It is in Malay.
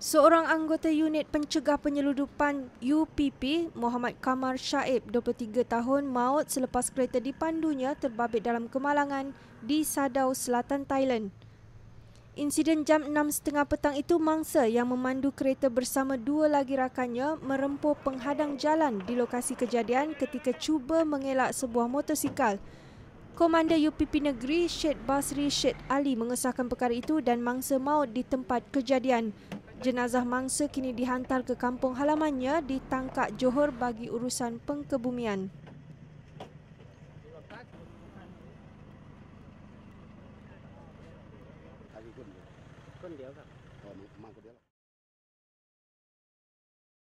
Seorang anggota unit pencegah penyeludupan UPP, Muhammad Kamar Syaib, 23 tahun, maut selepas kereta dipandunya terbabit dalam kemalangan di Sadau, Selatan Thailand. Insiden jam 6.30 petang itu mangsa yang memandu kereta bersama dua lagi rakannya merempuh penghadang jalan di lokasi kejadian ketika cuba mengelak sebuah motosikal. Komander UPP Negeri Syed Basri Syed Ali mengesahkan perkara itu dan mangsa maut di tempat kejadian. Jenazah mangsa kini dihantar ke kampung halamannya di Tangkak Johor bagi urusan pengkebumian.